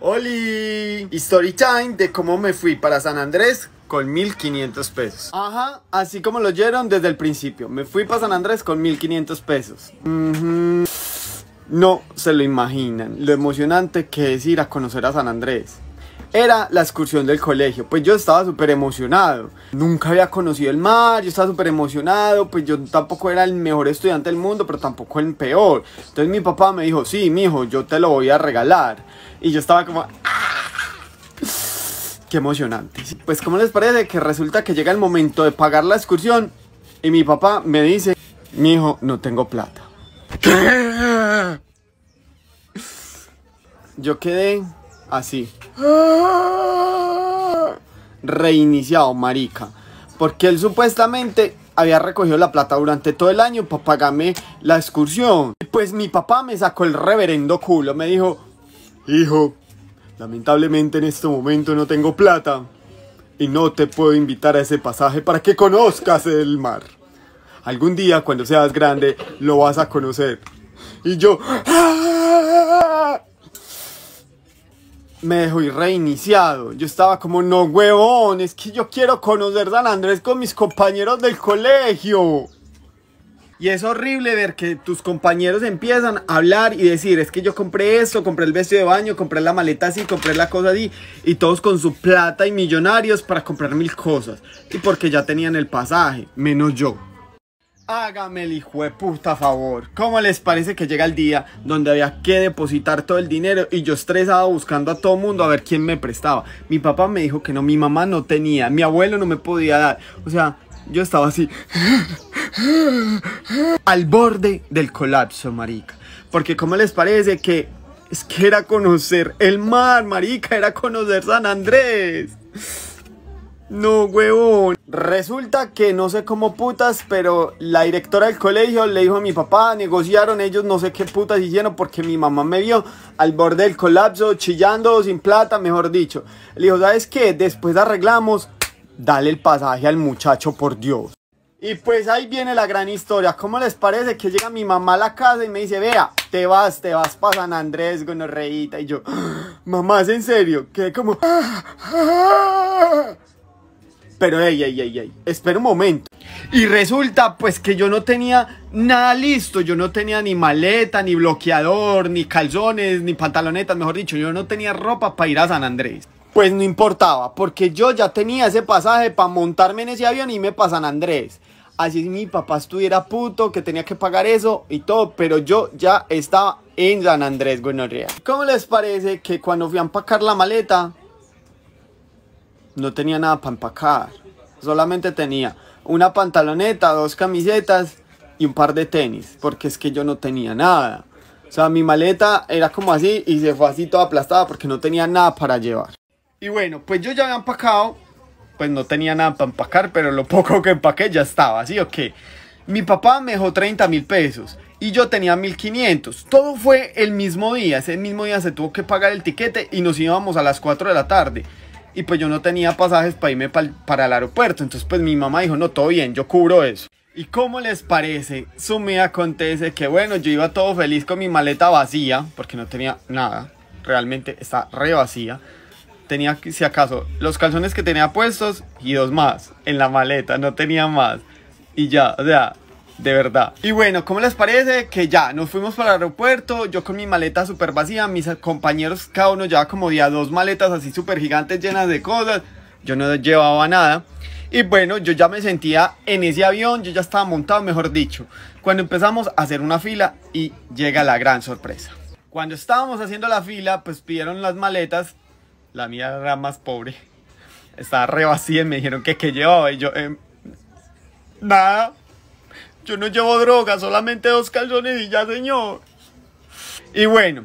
¡Oli! Story time de cómo me fui para San Andrés con 1500 pesos. Ajá, así como lo oyeron desde el principio. Me fui para San Andrés con 1500 pesos. No se lo imaginan lo emocionante que es ir a conocer a San Andrés era la excursión del colegio. Pues yo estaba súper emocionado. Nunca había conocido el mar, yo estaba súper emocionado. Pues yo tampoco era el mejor estudiante del mundo, pero tampoco el peor. Entonces mi papá me dijo, sí, mijo, yo te lo voy a regalar. Y yo estaba como... Ah, qué emocionante. Pues ¿cómo les parece que resulta que llega el momento de pagar la excursión? Y mi papá me dice, mi hijo, no tengo plata. Yo quedé Así. Reiniciado, marica. Porque él supuestamente había recogido la plata durante todo el año para pagarme la excursión. Pues mi papá me sacó el reverendo culo. Me dijo, hijo, lamentablemente en este momento no tengo plata. Y no te puedo invitar a ese pasaje para que conozcas el mar. Algún día cuando seas grande lo vas a conocer. Y yo... ¡Ah!" me dejó ir reiniciado. Yo estaba como, no huevón, es que yo quiero conocer San Andrés con mis compañeros del colegio. Y es horrible ver que tus compañeros empiezan a hablar y decir, es que yo compré esto, compré el vestido de baño, compré la maleta así, compré la cosa así, y todos con su plata y millonarios para comprar mil cosas. Y porque ya tenían el pasaje, menos yo. Hágame el hijo de puta favor. ¿Cómo les parece que llega el día donde había que depositar todo el dinero y yo estresado buscando a todo mundo a ver quién me prestaba? Mi papá me dijo que no, mi mamá no tenía, mi abuelo no me podía dar. O sea, yo estaba así. Al borde del colapso, marica. Porque ¿cómo les parece que es que era conocer el mar, marica? Era conocer San Andrés. No, huevón. Resulta que no sé cómo putas, pero la directora del colegio le dijo a mi papá, negociaron ellos, no sé qué putas hicieron, porque mi mamá me vio al borde del colapso, chillando, sin plata, mejor dicho. Le dijo, ¿sabes qué? Después arreglamos, dale el pasaje al muchacho, por Dios. Y pues ahí viene la gran historia. ¿Cómo les parece que llega mi mamá a la casa y me dice, vea, te vas, te vas para San Andrés, gonorreíta? Y yo, ah, mamá, en serio? Quedé como... Ah, ah, pero ey, ey, ey, ey, espera un momento. Y resulta pues que yo no tenía nada listo, yo no tenía ni maleta, ni bloqueador, ni calzones, ni pantalonetas, mejor dicho, yo no tenía ropa para ir a San Andrés. Pues no importaba, porque yo ya tenía ese pasaje para montarme en ese avión y me para San Andrés. Así mi papá estuviera puto, que tenía que pagar eso y todo, pero yo ya estaba en San Andrés, Gonorrea. ¿Cómo les parece que cuando fui a empacar la maleta, no tenía nada para empacar. Solamente tenía una pantaloneta, dos camisetas y un par de tenis, porque es que yo no tenía nada. O sea, mi maleta era como así y se fue así toda aplastada porque no tenía nada para llevar. Y bueno, pues yo ya había empacado, pues no tenía nada para empacar, pero lo poco que empaqué ya estaba, así o qué? Mi papá me dejó 30 mil pesos y yo tenía 1500. Todo fue el mismo día, ese mismo día se tuvo que pagar el tiquete y nos íbamos a las 4 de la tarde y pues yo no tenía pasajes para irme para el aeropuerto. Entonces pues mi mamá dijo, no, todo bien, yo cubro eso. ¿Y cómo les parece? su me acontece que bueno, yo iba todo feliz con mi maleta vacía, porque no tenía nada, realmente está re vacía. Tenía, si acaso, los calzones que tenía puestos y dos más en la maleta, no tenía más. Y ya, o sea, de verdad. Y bueno, ¿cómo les parece? Que ya, nos fuimos para el aeropuerto, yo con mi maleta súper vacía, mis compañeros cada uno llevaba como dos maletas así super gigantes llenas de cosas, yo no llevaba nada. Y bueno, yo ya me sentía en ese avión, yo ya estaba montado, mejor dicho, cuando empezamos a hacer una fila y llega la gran sorpresa. Cuando estábamos haciendo la fila, pues pidieron las maletas, la mía era más pobre, estaba re vacía y me dijeron que que llevaba y yo... Em, nada, yo no llevo droga, solamente dos calzones y ya, señor. Y bueno,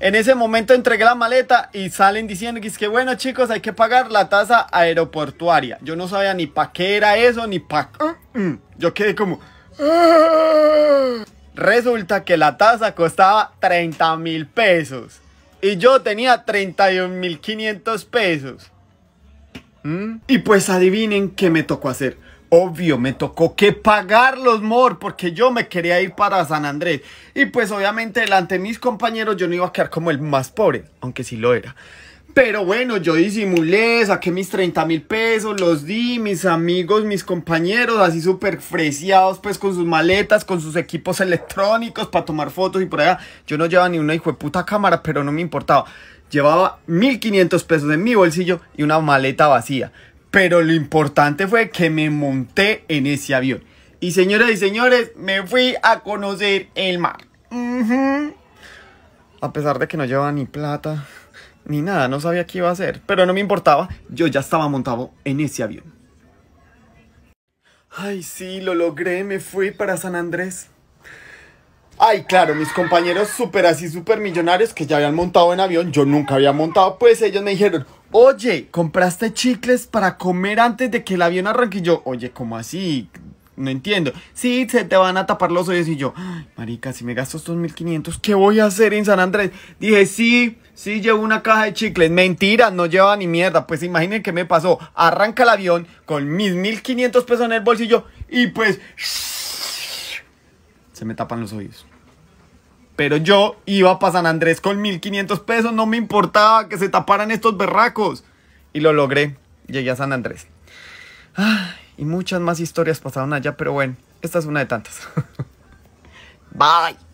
en ese momento entregué la maleta y salen diciendo que es que bueno, chicos, hay que pagar la tasa aeroportuaria. Yo no sabía ni para qué era eso, ni para... Yo quedé como... Ah". Resulta que la tasa costaba 30 mil pesos. Y yo tenía 31 mil pesos. ¿Mm? Y pues adivinen qué me tocó hacer Obvio, me tocó que pagar los mor porque yo me quería ir para San Andrés. Y pues obviamente delante de mis compañeros yo no iba a quedar como el más pobre, aunque sí lo era. Pero bueno, yo disimulé, saqué mis 30 mil pesos, los di, mis amigos, mis compañeros, así súper freciados pues con sus maletas, con sus equipos electrónicos para tomar fotos y por allá. Yo no llevaba ni una hijo de puta cámara, pero no me importaba. Llevaba 1500 pesos en mi bolsillo y una maleta vacía. Pero lo importante fue que me monté en ese avión. Y señoras y señores, me fui a conocer el mar. A pesar de que no llevaba ni plata, ni nada, no sabía qué iba a hacer. Pero no me importaba, yo ya estaba montado en ese avión. Ay, sí, lo logré, me fui para San Andrés. Ay, claro, mis compañeros súper así, súper millonarios que ya habían montado en avión, yo nunca había montado, pues ellos me dijeron, oye, compraste chicles para comer antes de que el avión arranque. Y yo, oye, ¿cómo así? No entiendo. Sí, se te van a tapar los oídos. Y yo, Ay, marica, si me gasto estos 1500, ¿qué voy a hacer en San Andrés? Dije, sí, sí, llevo una caja de chicles. Mentira, no lleva ni mierda. Pues imaginen qué me pasó. Arranca el avión con mis 1500 pesos en el bolsillo y pues... Se me tapan los oídos. Pero yo iba para San Andrés con 1500 pesos, no me importaba que se taparan estos berracos. Y lo logré, llegué a San Andrés. y muchas más historias pasaron allá, pero bueno, esta es una de tantas. Bye.